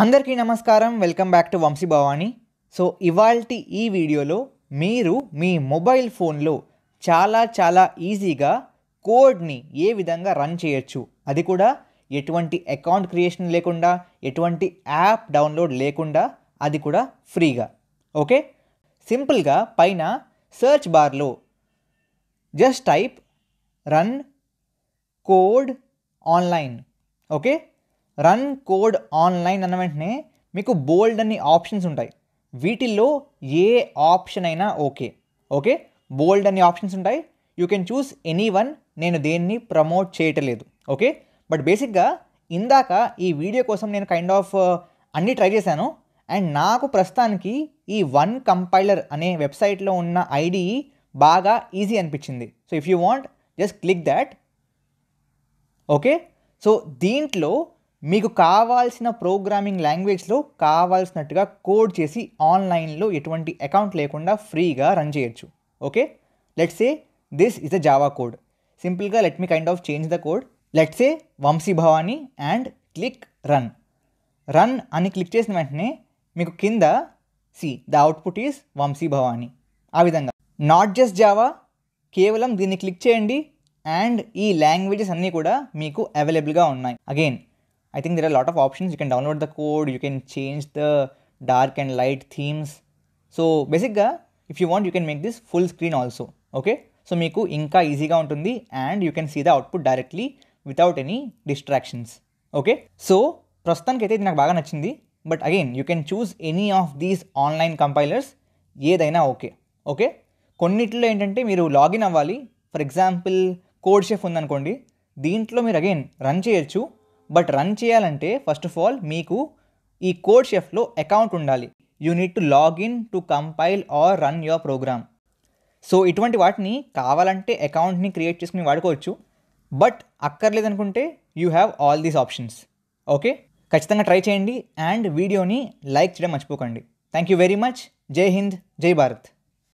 అందరికీ నమస్కారం welcome back to Vamshi Bhavani so ఇవాల్టి ఈ వీడియోలో మీరు మీ మొబైల్ ఫోన్లో చాలా చాలా ఈజీగా కోడ్ని ఏ విధంగా రన్ చేయొచ్చు అది కూడా ఎటువంటి అకౌంట్ క్రియేషన్ లేకుండా ఎటువంటి యాప్ డౌన్లోడ్ లేకుండా అది కూడా ఫ్రీగా ఓకే సింపుల్గా పైన సెర్చ్ బార్లో just type run code online okay run code online అన్న వెంటనే మీకు బోల్డ్ అన్ని ఆప్షన్స్ ఉంటాయి వీటిల్లో ఏ ఆప్షన్ అయినా ఓకే ఓకే బోల్డ్ అన్ని ఆప్షన్స్ ఉంటాయి you can choose any one నేను దేన్ని ప్రమోట్ చేయటలేదు ఓకే బట్ బేసిక్గా ఇందాక ఈ వీడియో కోసం నేను కైండ్ ఆఫ్ అన్నీ ట్రై చేశాను అండ్ నాకు ప్రస్తుతానికి ఈ వన్ కంపైలర్ అనే వెబ్సైట్లో ఉన్న ఐడి బాగా ఈజీ అనిపించింది so if you want just click that okay so దీంట్లో మీకు కావాల్సిన ప్రోగ్రామింగ్ లాంగ్వేజ్లో కావాల్సినట్టుగా కోడ్ చేసి ఆన్లైన్లో ఎటువంటి అకౌంట్ లేకుండా ఫ్రీగా రన్ చేయొచ్చు okay let's say this is a Java code సింపుల్గా let me kind of change the code let's say Vamshi Bhavani and click run run అని క్లిక్ చేసిన వెంటనే మీకు కింద see the output is Vamshi Bhavani ఆ విధంగా నాట్ జస్ట్ జావా కేవలం దీన్ని క్లిక్ చేయండి అండ్ ఈ లాంగ్వేజెస్ అన్నీ కూడా మీకు అవైలబుల్గా ఉన్నాయి again I think there are a lot of options. You can download the code, you can change the dark and light so బేసిక్గా if you want you can make this full screen also okay so మీకు ఇంకా ఈజీగా ఉంటుంది and you can see the output directly without any distractions okay so ప్రస్తుతానికైతే ఇది నాకు బాగా నచ్చింది but again you can choose any of these online compilers ఏదైనా ఓకే ఓకే కొన్నిట్లో ఏంటంటే మీరు లాగిన్ అవ్వాలి ఫర్ ఎగ్జాంపుల్ కోడ్ షెఫ్ ఉందనుకోండి దీంట్లో మీరు అగైన్ రన్ చేయొచ్చు బట్ రన్ చేయాలంటే ఫస్ట్ ఆఫ్ ఆల్ మీకు ఈ కోడ్ షెఫ్లో అకౌంట్ ఉండాలి you need to login to compile or run your program so ఇటువంటి వాటిని కావాలంటే అకౌంట్ని క్రియేట్ చేసుకుని వాడుకోవచ్చు బట్ అక్కర్లేదనుకుంటే you have all these options okay ఖచ్చితంగా ట్రై చేయండి అండ్ వీడియోని లైక్ చేయడం మర్చిపోకండి థ్యాంక్ యూ వెరీ మచ్ జై హింద్ జై భారత్